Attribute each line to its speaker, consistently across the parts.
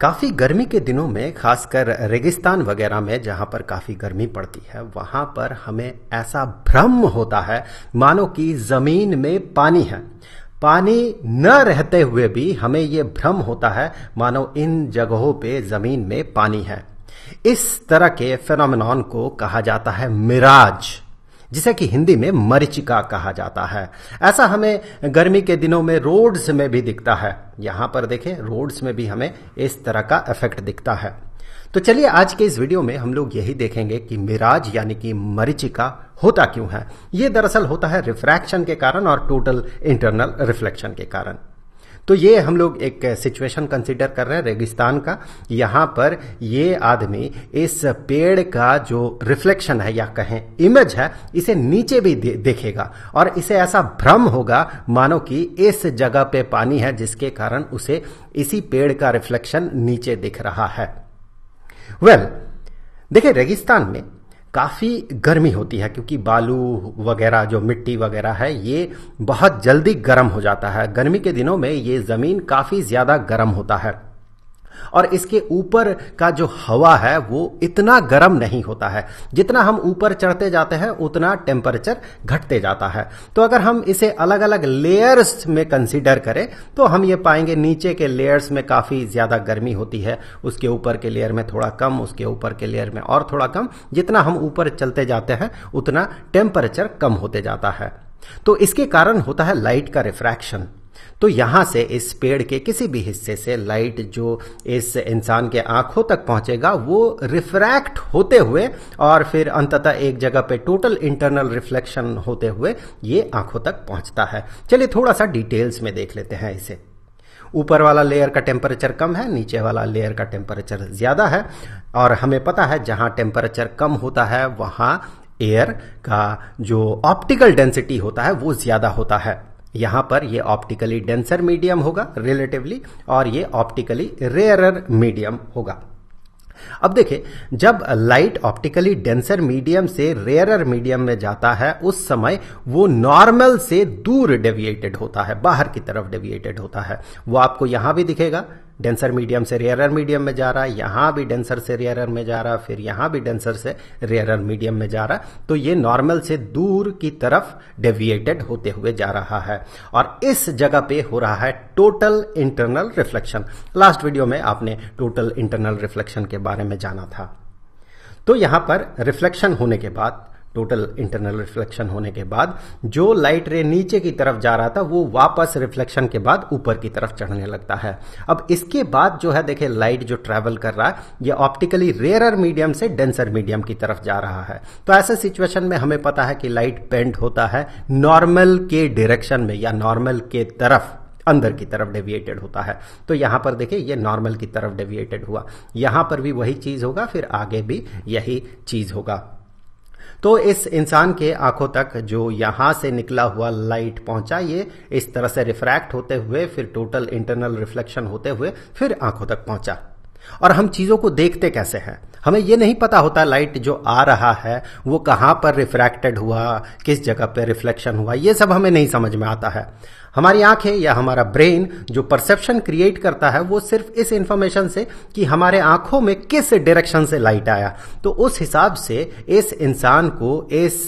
Speaker 1: काफ़ी गर्मी के दिनों में खासकर रेगिस्तान वगैरह में जहां पर काफ़ी गर्मी पड़ती है वहां पर हमें ऐसा भ्रम होता है मानो कि ज़मीन में पानी है पानी न रहते हुए भी हमें ये भ्रम होता है मानो इन जगहों पे ज़मीन में पानी है इस तरह के फेनोमेनॉन को कहा जाता है मिराज जिसे कि हिंदी में मरीचिका कहा जाता है ऐसा हमें गर्मी के दिनों में रोड्स में भी दिखता है यहां पर देखें रोड्स में भी हमें इस तरह का इफेक्ट दिखता है तो चलिए आज के इस वीडियो में हम लोग यही देखेंगे कि मिराज यानी कि मरीचिका होता क्यों है ये दरअसल होता है रिफ्रैक्शन के कारण और टोटल इंटरनल रिफ्लेक्शन के कारण तो ये हम लोग एक सिचुएशन कंसिडर कर रहे हैं रेगिस्तान का यहाँ पर ये आदमी इस पेड़ का जो रिफ्लेक्शन है या कहें इमेज है इसे नीचे भी दे, देखेगा और इसे ऐसा भ्रम होगा मानो कि इस जगह पे पानी है जिसके कारण उसे इसी पेड़ का रिफ्लेक्शन नीचे दिख रहा है वेल well, देखिये रेगिस्तान में काफ़ी गर्मी होती है क्योंकि बालू वगैरह जो मिट्टी वगैरह है ये बहुत जल्दी गर्म हो जाता है गर्मी के दिनों में ये ज़मीन काफ़ी ज़्यादा गर्म होता है और इसके ऊपर का जो हवा है वो इतना गर्म नहीं होता है जितना हम ऊपर चढ़ते जाते हैं उतना टेम्परेचर घटते जाता है तो अगर हम इसे अलग अलग लेयर्स में कंसिडर करें तो हम ये पाएंगे नीचे के लेयर्स में काफी ज्यादा गर्मी होती है उसके ऊपर के लेयर में थोड़ा कम उसके ऊपर के लेयर में और थोड़ा कम जितना हम ऊपर चलते जाते हैं उतना टेम्परेचर कम होते जाता है तो इसके कारण होता है लाइट का रिफ्रैक्शन तो यहां से इस पेड़ के किसी भी हिस्से से लाइट जो इस इंसान के आंखों तक पहुंचेगा वो रिफ्रैक्ट होते हुए और फिर अंततः एक जगह पे टोटल इंटरनल रिफ्लेक्शन होते हुए ये आंखों तक पहुंचता है चलिए थोड़ा सा डिटेल्स में देख लेते हैं इसे ऊपर वाला लेयर का टेम्परेचर कम है नीचे वाला लेयर का टेम्परेचर ज्यादा है और हमें पता है जहां टेम्परेचर कम होता है वहां एयर का जो ऑप्टिकल डेंसिटी होता है वो ज्यादा होता है यहां पर ये ऑप्टिकली डेंसर मीडियम होगा रिलेटिवली और ये ऑप्टिकली रेयरर मीडियम होगा अब देखे जब लाइट ऑप्टिकली डेंसर मीडियम से रेयरर मीडियम में जाता है उस समय वो नॉर्मल से दूर डेविएटेड होता है बाहर की तरफ डेविएटेड होता है वो आपको यहां भी दिखेगा डेंसर मीडियम से रेयरर मीडियम में जा रहा है यहां भी डेंसर से रेयरर में जा रहा फिर यहां भी डेंसर से रेयरर मीडियम में जा रहा तो ये नॉर्मल से दूर की तरफ डेविएटेड होते हुए जा रहा है और इस जगह पे हो रहा है total internal reflection last video में आपने टोटल इंटरनल रिफ्लेक्शन के बारे में जाना था तो यहां पर रिफ्लेक्शन होने के बाद टोटल इंटरनल रिफ्लेक्शन होने के बाद जो लाइट रे नीचे की तरफ जा रहा था वो वापस रिफ्लेक्शन के बाद ऊपर की तरफ चढ़ने लगता है अब इसके बाद जो है देखिए लाइट जो ट्रेवल कर रहा है ये ऑप्टिकली रेयर मीडियम से डेंसर मीडियम की तरफ जा रहा है तो ऐसे सिचुएशन में हमें पता है कि लाइट पेंट होता है नॉर्मल के डायरेक्शन में या नॉर्मल के तरफ अंदर की तरफ डेविएटेड होता है तो यहां पर देखिए ये नॉर्मल की तरफ डेविएटेड हुआ यहां पर भी वही चीज होगा फिर आगे भी यही चीज होगा तो इस इंसान के आंखों तक जो यहां से निकला हुआ लाइट पहुंचा ये इस तरह से रिफ्रैक्ट होते हुए फिर टोटल इंटरनल रिफ्लेक्शन होते हुए फिर आंखों तक पहुंचा और हम चीजों को देखते कैसे हैं हमें ये नहीं पता होता लाइट जो आ रहा है वो कहाँ पर रिफ्रैक्टेड हुआ किस जगह पर रिफ्लेक्शन हुआ ये सब हमें नहीं समझ में आता है हमारी आंखें या हमारा ब्रेन जो परसेप्शन क्रिएट करता है वो सिर्फ इस इंफॉर्मेशन से कि हमारे आंखों में किस डायरेक्शन से लाइट आया तो उस हिसाब से इस इंसान को इस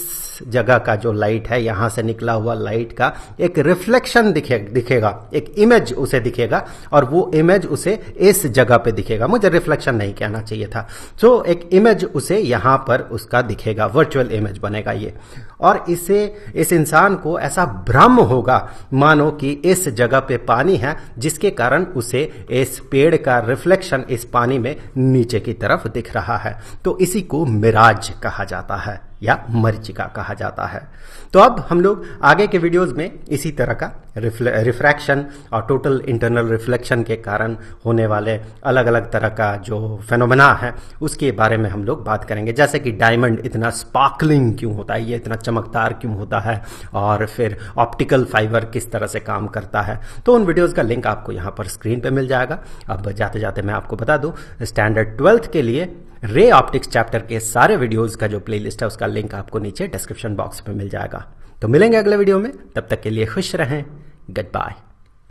Speaker 1: जगह का जो लाइट है यहां से निकला हुआ लाइट का एक रिफ्लेक्शन दिखे, दिखेगा एक इमेज उसे दिखेगा और वो इमेज उसे इस जगह पे दिखेगा मुझे रिफ्लेक्शन नहीं कहना चाहिए था सो so, एक इमेज उसे यहां पर उसका दिखेगा वर्चुअल इमेज बनेगा ये और इसे इस इंसान को ऐसा भ्रम होगा मानो कि इस जगह पे पानी है जिसके कारण उसे इस पेड़ का रिफ्लेक्शन इस पानी में नीचे की तरफ दिख रहा है तो इसी को मिराज कहा जाता है या मरीचिका कहा जाता है तो अब हम लोग आगे के वीडियोस में इसी तरह का रिफ्रैक्शन और टोटल इंटरनल रिफ्लेक्शन के कारण होने वाले अलग अलग तरह का जो फेनोमेना है उसके बारे में हम लोग बात करेंगे जैसे कि डायमंड इतना स्पार्कलिंग क्यों होता है ये इतना चमकदार क्यों होता है और फिर ऑप्टिकल फाइबर किस तरह से काम करता है तो उन वीडियोज़ का लिंक आपको यहाँ पर स्क्रीन पर मिल जाएगा अब जाते जाते मैं आपको बता दू स्टैंडर्ड ट्वेल्थ के लिए रे ऑप्टिक्स चैप्टर के सारे वीडियोस का जो प्लेलिस्ट है उसका लिंक आपको नीचे डिस्क्रिप्शन बॉक्स में मिल जाएगा तो मिलेंगे अगले वीडियो में तब तक के लिए खुश रहें गुड बाय